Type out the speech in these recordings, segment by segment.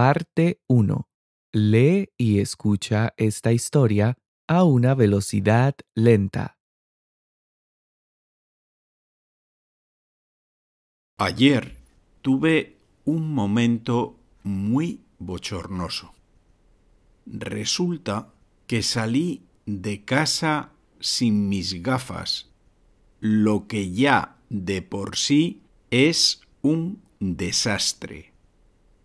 Parte 1. Lee y escucha esta historia a una velocidad lenta. Ayer tuve un momento muy bochornoso. Resulta que salí de casa sin mis gafas, lo que ya de por sí es un desastre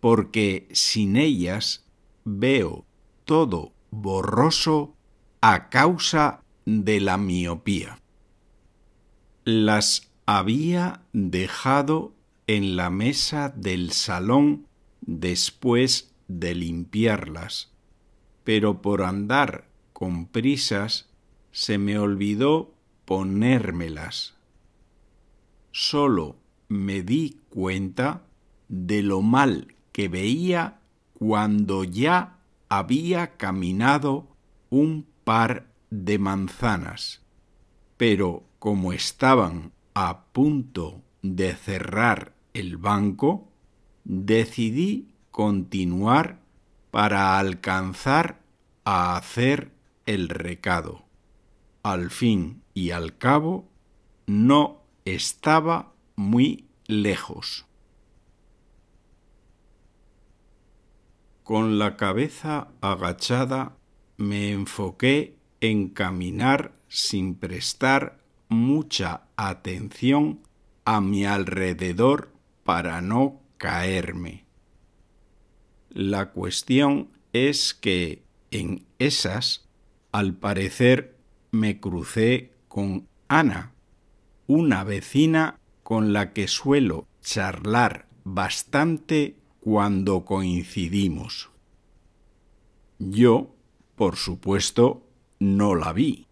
porque sin ellas veo todo borroso a causa de la miopía. Las había dejado en la mesa del salón después de limpiarlas, pero por andar con prisas se me olvidó ponérmelas. Solo me di cuenta de lo mal que veía cuando ya había caminado un par de manzanas. Pero como estaban a punto de cerrar el banco, decidí continuar para alcanzar a hacer el recado. Al fin y al cabo, no estaba muy lejos. Con la cabeza agachada me enfoqué en caminar sin prestar mucha atención a mi alrededor para no caerme. La cuestión es que en esas, al parecer, me crucé con Ana, una vecina con la que suelo charlar bastante cuando coincidimos. Yo, por supuesto, no la vi.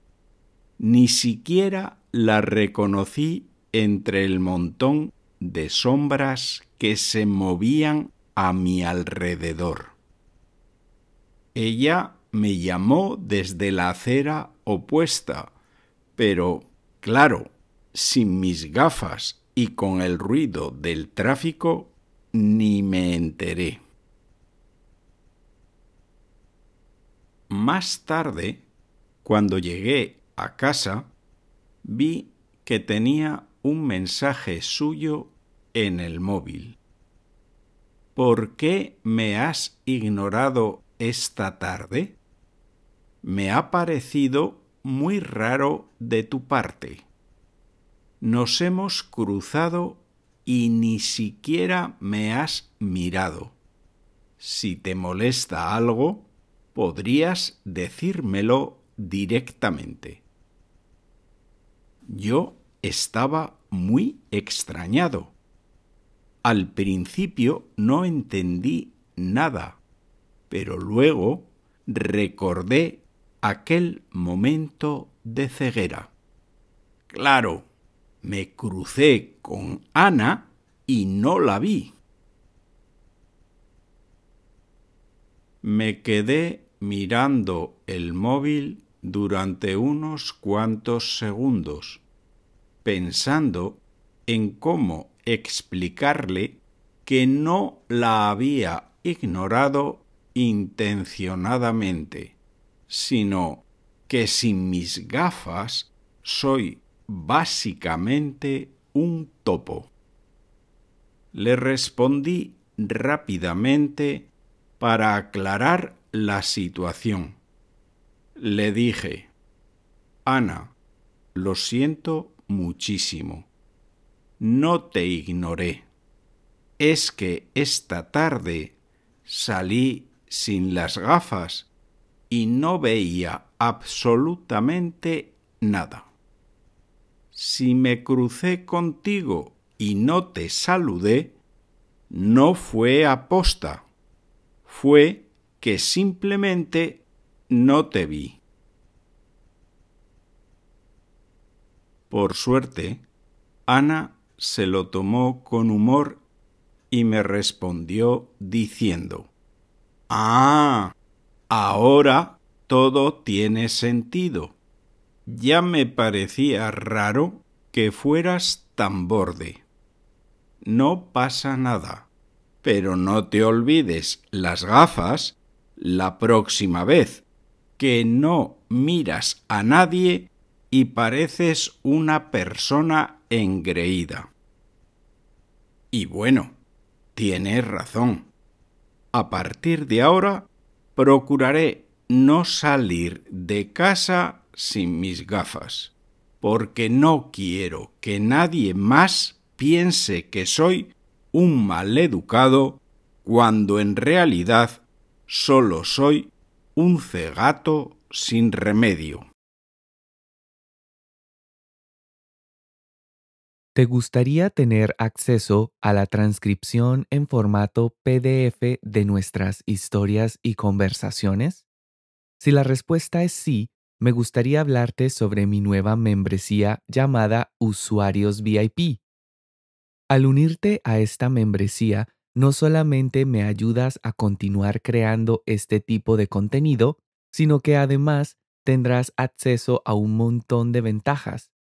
Ni siquiera la reconocí entre el montón de sombras que se movían a mi alrededor. Ella me llamó desde la acera opuesta, pero, claro, sin mis gafas y con el ruido del tráfico ni me enteré. Más tarde, cuando llegué a casa, vi que tenía un mensaje suyo en el móvil. ¿Por qué me has ignorado esta tarde? Me ha parecido muy raro de tu parte. Nos hemos cruzado y ni siquiera me has mirado. Si te molesta algo, podrías decírmelo directamente. Yo estaba muy extrañado. Al principio no entendí nada, pero luego recordé aquel momento de ceguera. Claro, me crucé con Ana y no la vi. Me quedé mirando el móvil durante unos cuantos segundos, pensando en cómo explicarle que no la había ignorado intencionadamente, sino que sin mis gafas soy básicamente un topo. Le respondí rápidamente para aclarar la situación. Le dije, Ana, lo siento muchísimo. No te ignoré. Es que esta tarde salí sin las gafas y no veía absolutamente nada si me crucé contigo y no te saludé, no fue aposta, fue que simplemente no te vi. Por suerte, Ana se lo tomó con humor y me respondió diciendo Ah, ahora todo tiene sentido ya me parecía raro que fueras tan borde. No pasa nada. Pero no te olvides las gafas la próxima vez, que no miras a nadie y pareces una persona engreída. Y bueno, tienes razón. A partir de ahora, procuraré no salir de casa sin mis gafas, porque no quiero que nadie más piense que soy un maleducado cuando en realidad solo soy un cegato sin remedio. ¿Te gustaría tener acceso a la transcripción en formato PDF de nuestras historias y conversaciones? Si la respuesta es sí, me gustaría hablarte sobre mi nueva membresía llamada Usuarios VIP. Al unirte a esta membresía, no solamente me ayudas a continuar creando este tipo de contenido, sino que además tendrás acceso a un montón de ventajas.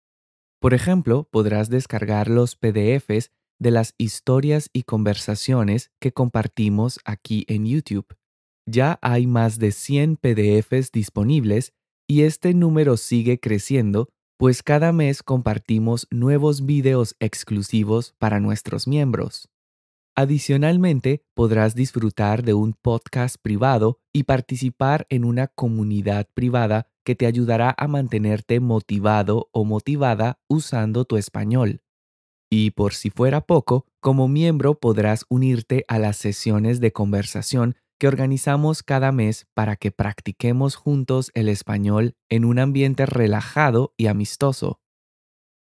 Por ejemplo, podrás descargar los PDFs de las historias y conversaciones que compartimos aquí en YouTube. Ya hay más de 100 PDFs disponibles y este número sigue creciendo, pues cada mes compartimos nuevos videos exclusivos para nuestros miembros. Adicionalmente, podrás disfrutar de un podcast privado y participar en una comunidad privada que te ayudará a mantenerte motivado o motivada usando tu español. Y por si fuera poco, como miembro podrás unirte a las sesiones de conversación que organizamos cada mes para que practiquemos juntos el español en un ambiente relajado y amistoso.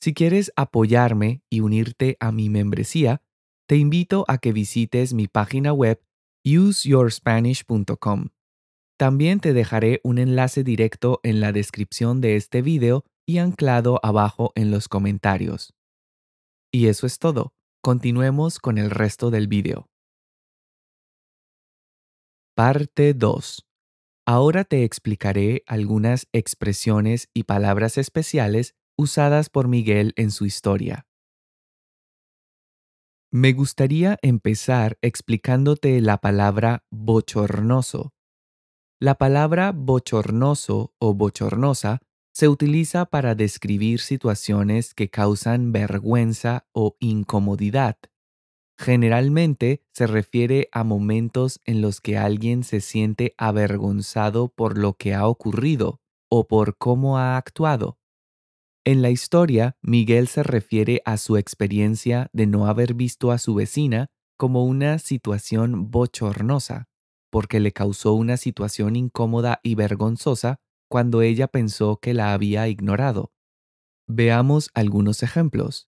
Si quieres apoyarme y unirte a mi membresía, te invito a que visites mi página web useyourspanish.com. También te dejaré un enlace directo en la descripción de este video y anclado abajo en los comentarios. Y eso es todo. Continuemos con el resto del video. Parte 2. Ahora te explicaré algunas expresiones y palabras especiales usadas por Miguel en su historia. Me gustaría empezar explicándote la palabra bochornoso. La palabra bochornoso o bochornosa se utiliza para describir situaciones que causan vergüenza o incomodidad. Generalmente se refiere a momentos en los que alguien se siente avergonzado por lo que ha ocurrido o por cómo ha actuado. En la historia, Miguel se refiere a su experiencia de no haber visto a su vecina como una situación bochornosa, porque le causó una situación incómoda y vergonzosa cuando ella pensó que la había ignorado. Veamos algunos ejemplos.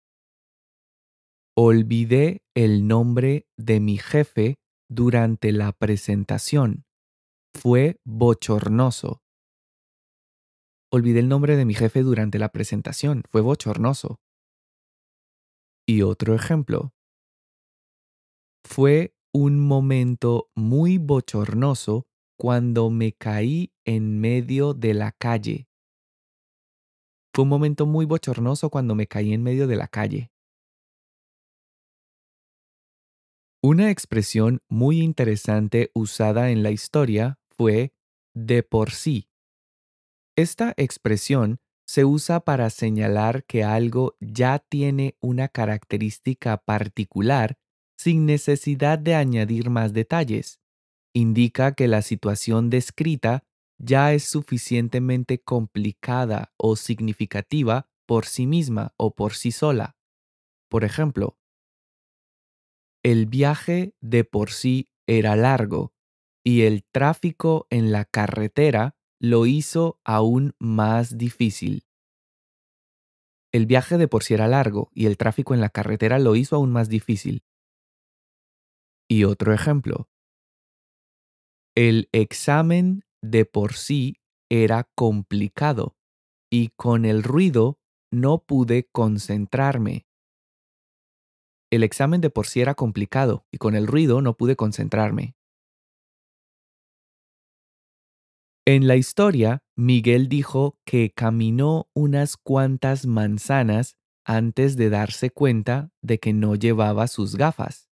Olvidé el nombre de mi jefe durante la presentación. Fue bochornoso. Olvidé el nombre de mi jefe durante la presentación. Fue bochornoso. Y otro ejemplo. Fue un momento muy bochornoso cuando me caí en medio de la calle. Fue un momento muy bochornoso cuando me caí en medio de la calle. Una expresión muy interesante usada en la historia fue de por sí. Esta expresión se usa para señalar que algo ya tiene una característica particular sin necesidad de añadir más detalles. Indica que la situación descrita ya es suficientemente complicada o significativa por sí misma o por sí sola. Por ejemplo, el viaje de por sí era largo y el tráfico en la carretera lo hizo aún más difícil. El viaje de por sí era largo y el tráfico en la carretera lo hizo aún más difícil. Y otro ejemplo. El examen de por sí era complicado y con el ruido no pude concentrarme. El examen de por sí era complicado y con el ruido no pude concentrarme. En la historia, Miguel dijo que caminó unas cuantas manzanas antes de darse cuenta de que no llevaba sus gafas.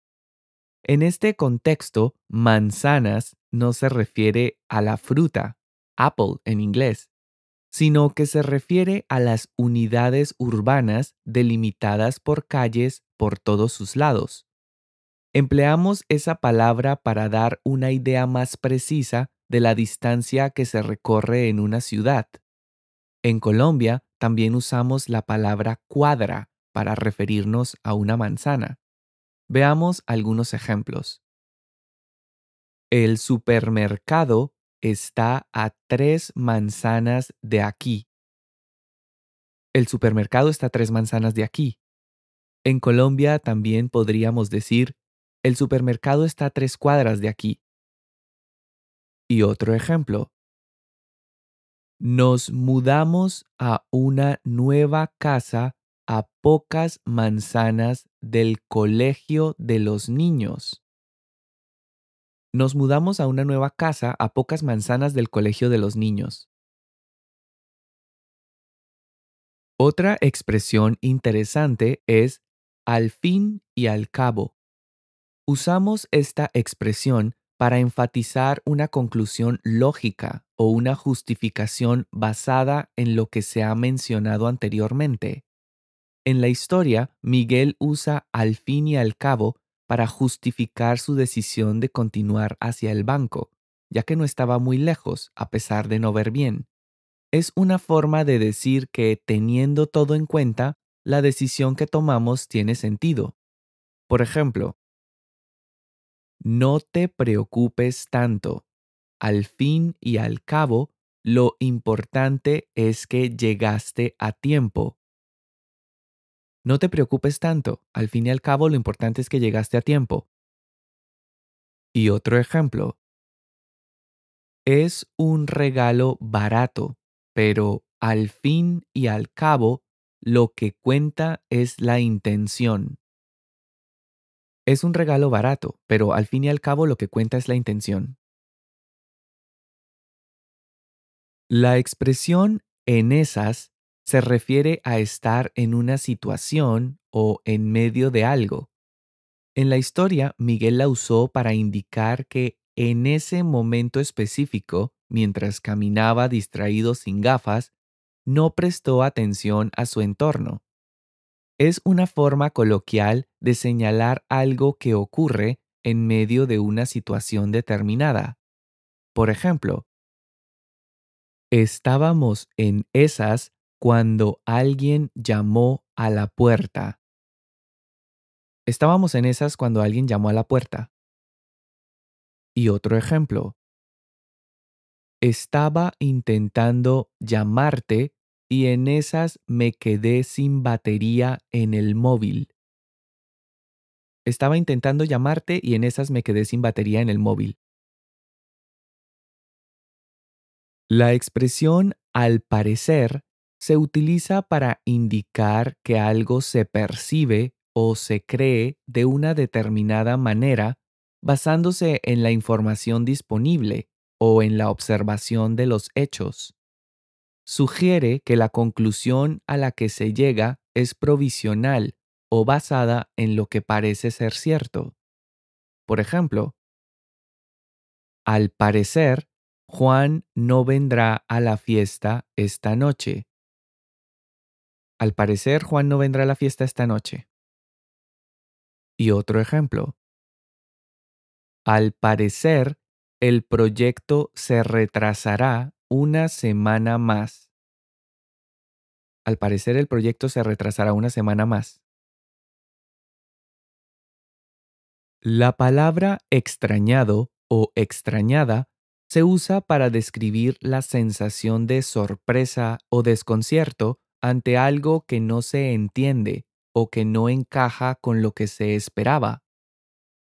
En este contexto, manzanas no se refiere a la fruta, apple en inglés, sino que se refiere a las unidades urbanas delimitadas por calles por todos sus lados. Empleamos esa palabra para dar una idea más precisa de la distancia que se recorre en una ciudad. En Colombia también usamos la palabra cuadra para referirnos a una manzana. Veamos algunos ejemplos. El supermercado está a tres manzanas de aquí. El supermercado está a tres manzanas de aquí. En Colombia también podríamos decir, el supermercado está a tres cuadras de aquí. Y otro ejemplo. Nos mudamos a una nueva casa a pocas manzanas del colegio de los niños. Nos mudamos a una nueva casa a pocas manzanas del colegio de los niños. Otra expresión interesante es al fin y al cabo. Usamos esta expresión para enfatizar una conclusión lógica o una justificación basada en lo que se ha mencionado anteriormente. En la historia, Miguel usa al fin y al cabo para justificar su decisión de continuar hacia el banco, ya que no estaba muy lejos, a pesar de no ver bien. Es una forma de decir que, teniendo todo en cuenta, la decisión que tomamos tiene sentido. Por ejemplo, no te preocupes tanto. Al fin y al cabo, lo importante es que llegaste a tiempo. No te preocupes tanto, al fin y al cabo lo importante es que llegaste a tiempo. Y otro ejemplo. Es un regalo barato, pero al fin y al cabo lo que cuenta es la intención. Es un regalo barato, pero al fin y al cabo lo que cuenta es la intención. La expresión en esas se refiere a estar en una situación o en medio de algo. En la historia, Miguel la usó para indicar que en ese momento específico, mientras caminaba distraído sin gafas, no prestó atención a su entorno. Es una forma coloquial de señalar algo que ocurre en medio de una situación determinada. Por ejemplo, estábamos en esas cuando alguien llamó a la puerta. Estábamos en esas cuando alguien llamó a la puerta. Y otro ejemplo. Estaba intentando llamarte y en esas me quedé sin batería en el móvil. Estaba intentando llamarte y en esas me quedé sin batería en el móvil. La expresión al parecer se utiliza para indicar que algo se percibe o se cree de una determinada manera basándose en la información disponible o en la observación de los hechos. Sugiere que la conclusión a la que se llega es provisional o basada en lo que parece ser cierto. Por ejemplo, al parecer, Juan no vendrá a la fiesta esta noche. Al parecer, Juan no vendrá a la fiesta esta noche. Y otro ejemplo. Al parecer, el proyecto se retrasará una semana más. Al parecer, el proyecto se retrasará una semana más. La palabra extrañado o extrañada se usa para describir la sensación de sorpresa o desconcierto ante algo que no se entiende o que no encaja con lo que se esperaba.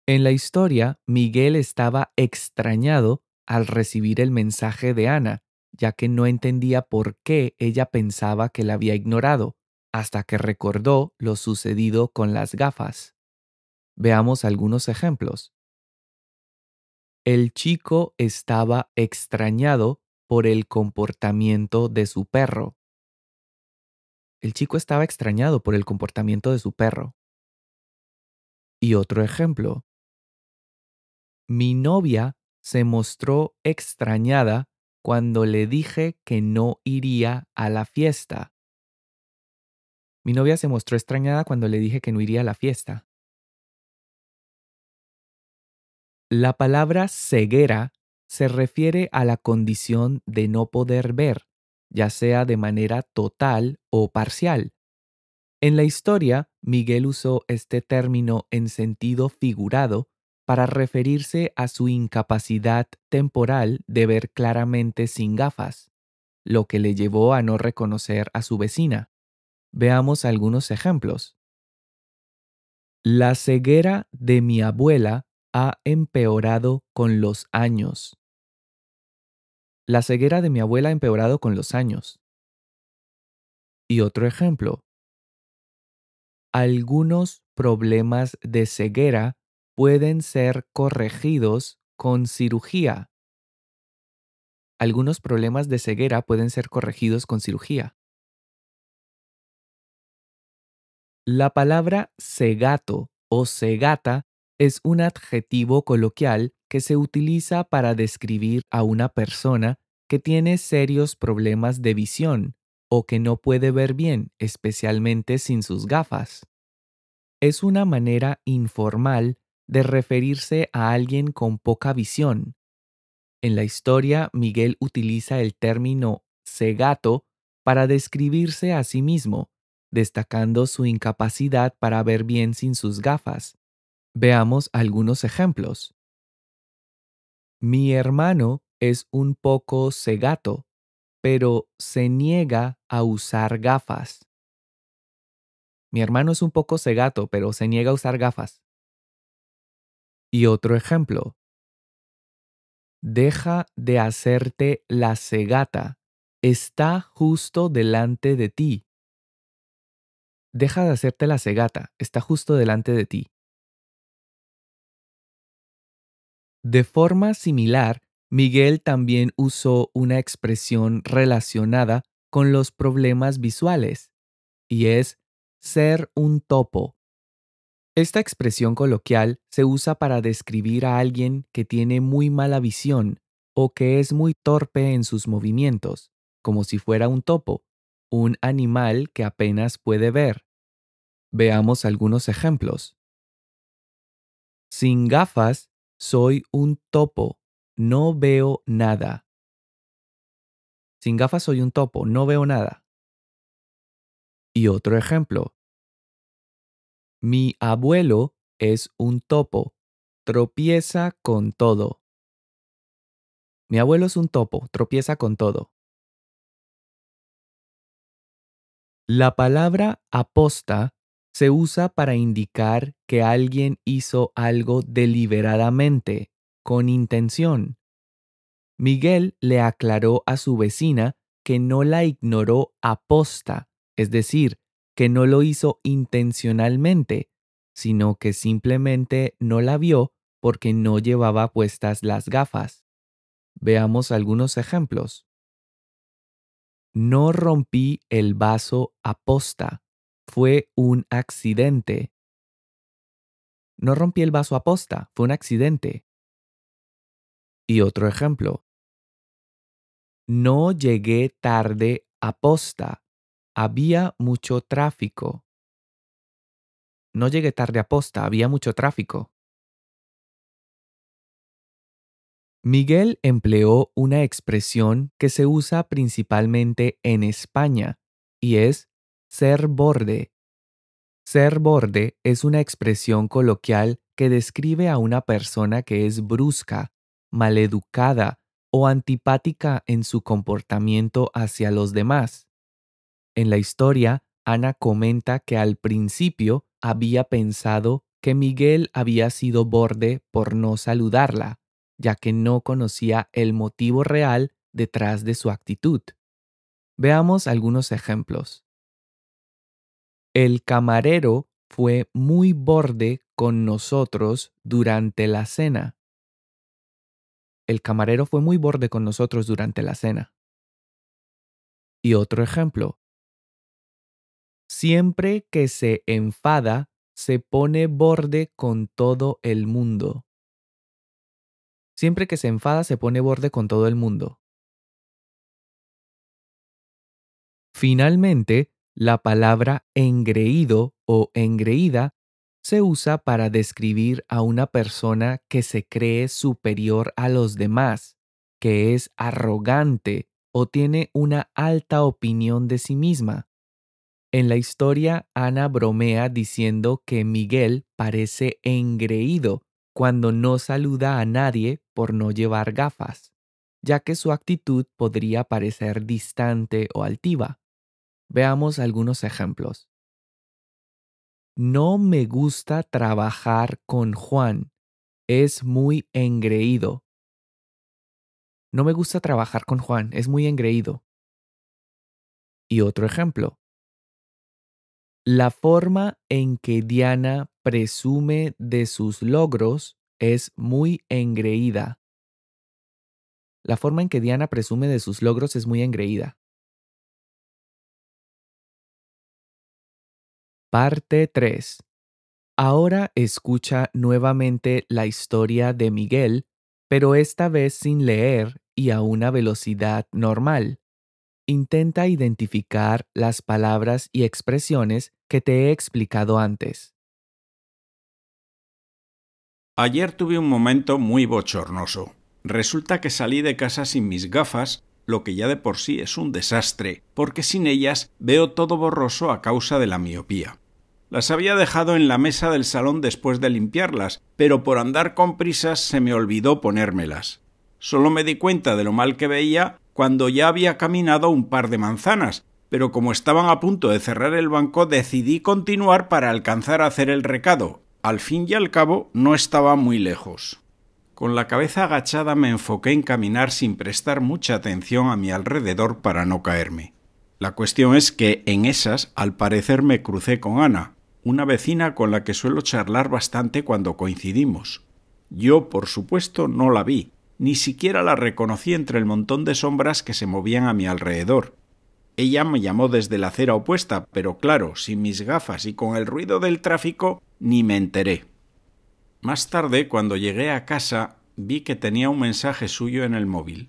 En la historia, Miguel estaba extrañado al recibir el mensaje de Ana, ya que no entendía por qué ella pensaba que la había ignorado, hasta que recordó lo sucedido con las gafas. Veamos algunos ejemplos. El chico estaba extrañado por el comportamiento de su perro. El chico estaba extrañado por el comportamiento de su perro. Y otro ejemplo. Mi novia se mostró extrañada cuando le dije que no iría a la fiesta. Mi novia se mostró extrañada cuando le dije que no iría a la fiesta. La palabra ceguera se refiere a la condición de no poder ver, ya sea de manera total o parcial. En la historia, Miguel usó este término en sentido figurado para referirse a su incapacidad temporal de ver claramente sin gafas, lo que le llevó a no reconocer a su vecina. Veamos algunos ejemplos. La ceguera de mi abuela ha empeorado con los años. La ceguera de mi abuela ha empeorado con los años. Y otro ejemplo. Algunos problemas de ceguera pueden ser corregidos con cirugía. Algunos problemas de ceguera pueden ser corregidos con cirugía. La palabra cegato o cegata es un adjetivo coloquial que se utiliza para describir a una persona que tiene serios problemas de visión o que no puede ver bien, especialmente sin sus gafas. Es una manera informal de referirse a alguien con poca visión. En la historia, Miguel utiliza el término cegato para describirse a sí mismo, destacando su incapacidad para ver bien sin sus gafas. Veamos algunos ejemplos. Mi hermano es un poco cegato, pero se niega a usar gafas. Mi hermano es un poco cegato, pero se niega a usar gafas. Y otro ejemplo. Deja de hacerte la cegata. Está justo delante de ti. Deja de hacerte la cegata. Está justo delante de ti. De forma similar, Miguel también usó una expresión relacionada con los problemas visuales, y es ser un topo. Esta expresión coloquial se usa para describir a alguien que tiene muy mala visión o que es muy torpe en sus movimientos, como si fuera un topo, un animal que apenas puede ver. Veamos algunos ejemplos. Sin gafas, soy un topo. No veo nada. Sin gafas soy un topo, no veo nada. Y otro ejemplo. Mi abuelo es un topo, tropieza con todo. Mi abuelo es un topo, tropieza con todo. La palabra aposta se usa para indicar que alguien hizo algo deliberadamente con intención. Miguel le aclaró a su vecina que no la ignoró aposta, es decir, que no lo hizo intencionalmente, sino que simplemente no la vio porque no llevaba puestas las gafas. Veamos algunos ejemplos. No rompí el vaso aposta. Fue un accidente. No rompí el vaso aposta. Fue un accidente. Y otro ejemplo. No llegué tarde a posta. Había mucho tráfico. No llegué tarde a posta. Había mucho tráfico. Miguel empleó una expresión que se usa principalmente en España y es ser borde. Ser borde es una expresión coloquial que describe a una persona que es brusca, maleducada o antipática en su comportamiento hacia los demás. En la historia, Ana comenta que al principio había pensado que Miguel había sido borde por no saludarla, ya que no conocía el motivo real detrás de su actitud. Veamos algunos ejemplos. El camarero fue muy borde con nosotros durante la cena el camarero fue muy borde con nosotros durante la cena. Y otro ejemplo. Siempre que se enfada, se pone borde con todo el mundo. Siempre que se enfada, se pone borde con todo el mundo. Finalmente, la palabra engreído o engreída se usa para describir a una persona que se cree superior a los demás, que es arrogante o tiene una alta opinión de sí misma. En la historia, Ana bromea diciendo que Miguel parece engreído cuando no saluda a nadie por no llevar gafas, ya que su actitud podría parecer distante o altiva. Veamos algunos ejemplos. No me gusta trabajar con Juan. Es muy engreído. No me gusta trabajar con Juan. Es muy engreído. Y otro ejemplo. La forma en que Diana presume de sus logros es muy engreída. La forma en que Diana presume de sus logros es muy engreída. Parte 3. Ahora escucha nuevamente la historia de Miguel, pero esta vez sin leer y a una velocidad normal. Intenta identificar las palabras y expresiones que te he explicado antes. Ayer tuve un momento muy bochornoso. Resulta que salí de casa sin mis gafas lo que ya de por sí es un desastre, porque sin ellas veo todo borroso a causa de la miopía. Las había dejado en la mesa del salón después de limpiarlas, pero por andar con prisas se me olvidó ponérmelas. Solo me di cuenta de lo mal que veía cuando ya había caminado un par de manzanas, pero como estaban a punto de cerrar el banco decidí continuar para alcanzar a hacer el recado. Al fin y al cabo no estaba muy lejos. Con la cabeza agachada me enfoqué en caminar sin prestar mucha atención a mi alrededor para no caerme. La cuestión es que en esas al parecer me crucé con Ana, una vecina con la que suelo charlar bastante cuando coincidimos. Yo, por supuesto, no la vi, ni siquiera la reconocí entre el montón de sombras que se movían a mi alrededor. Ella me llamó desde la acera opuesta, pero claro, sin mis gafas y con el ruido del tráfico, ni me enteré. Más tarde, cuando llegué a casa, vi que tenía un mensaje suyo en el móvil.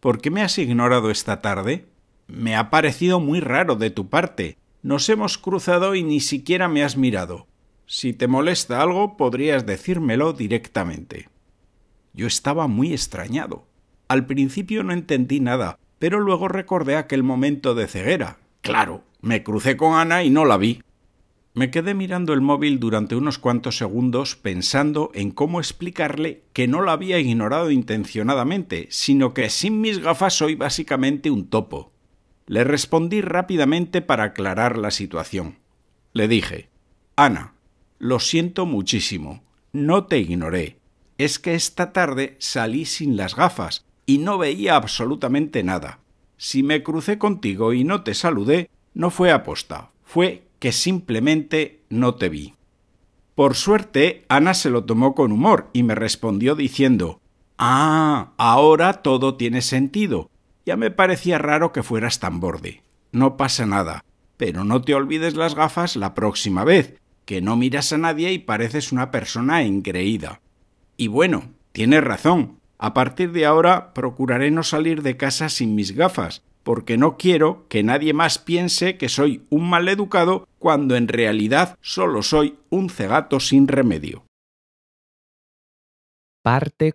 ¿Por qué me has ignorado esta tarde? Me ha parecido muy raro de tu parte. Nos hemos cruzado y ni siquiera me has mirado. Si te molesta algo, podrías decírmelo directamente. Yo estaba muy extrañado. Al principio no entendí nada, pero luego recordé aquel momento de ceguera. Claro, me crucé con Ana y no la vi. Me quedé mirando el móvil durante unos cuantos segundos pensando en cómo explicarle que no la había ignorado intencionadamente, sino que sin mis gafas soy básicamente un topo. Le respondí rápidamente para aclarar la situación. Le dije Ana, lo siento muchísimo. No te ignoré. Es que esta tarde salí sin las gafas y no veía absolutamente nada. Si me crucé contigo y no te saludé, no fue aposta, fue que simplemente no te vi. Por suerte, Ana se lo tomó con humor y me respondió diciendo Ah, ahora todo tiene sentido. Ya me parecía raro que fueras tan borde. No pasa nada. Pero no te olvides las gafas la próxima vez, que no miras a nadie y pareces una persona engreída. Y bueno, tienes razón. A partir de ahora procuraré no salir de casa sin mis gafas, porque no quiero que nadie más piense que soy un maleducado cuando en realidad solo soy un cegato sin remedio. Parte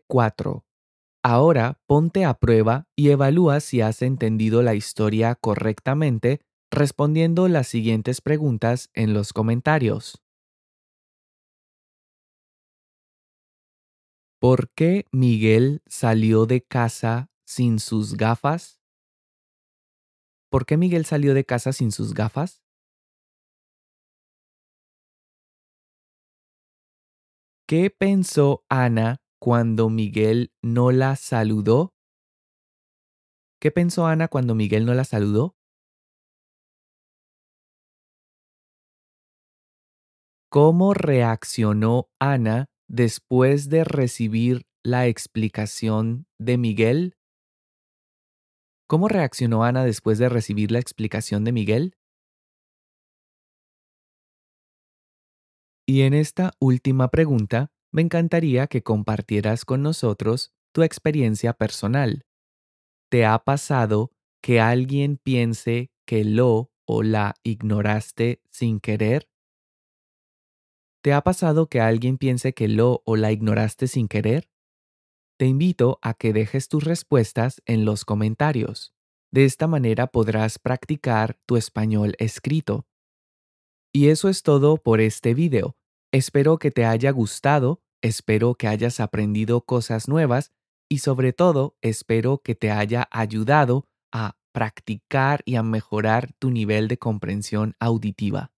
Ahora ponte a prueba y evalúa si has entendido la historia correctamente respondiendo las siguientes preguntas en los comentarios. ¿Por qué Miguel salió de casa sin sus gafas? ¿Por qué Miguel salió de casa sin sus gafas? ¿Qué pensó Ana cuando Miguel no la saludó? ¿Qué pensó Ana cuando Miguel no la saludó? ¿Cómo reaccionó Ana después de recibir la explicación de Miguel? ¿Cómo reaccionó Ana después de recibir la explicación de Miguel? Y en esta última pregunta, me encantaría que compartieras con nosotros tu experiencia personal. ¿Te ha pasado que alguien piense que lo o la ignoraste sin querer? ¿Te ha pasado que alguien piense que lo o la ignoraste sin querer? Te invito a que dejes tus respuestas en los comentarios. De esta manera podrás practicar tu español escrito. Y eso es todo por este video. Espero que te haya gustado, espero que hayas aprendido cosas nuevas y sobre todo espero que te haya ayudado a practicar y a mejorar tu nivel de comprensión auditiva.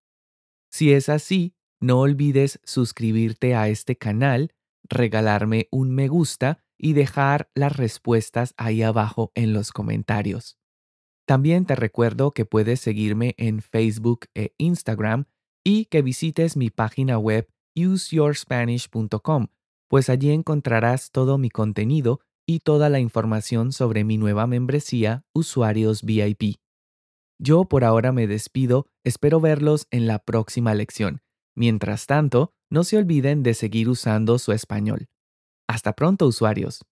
Si es así, no olvides suscribirte a este canal, regalarme un me gusta y dejar las respuestas ahí abajo en los comentarios. También te recuerdo que puedes seguirme en Facebook e Instagram y que visites mi página web useyourspanish.com, pues allí encontrarás todo mi contenido y toda la información sobre mi nueva membresía Usuarios VIP. Yo por ahora me despido, espero verlos en la próxima lección. Mientras tanto, no se olviden de seguir usando su español. Hasta pronto, usuarios.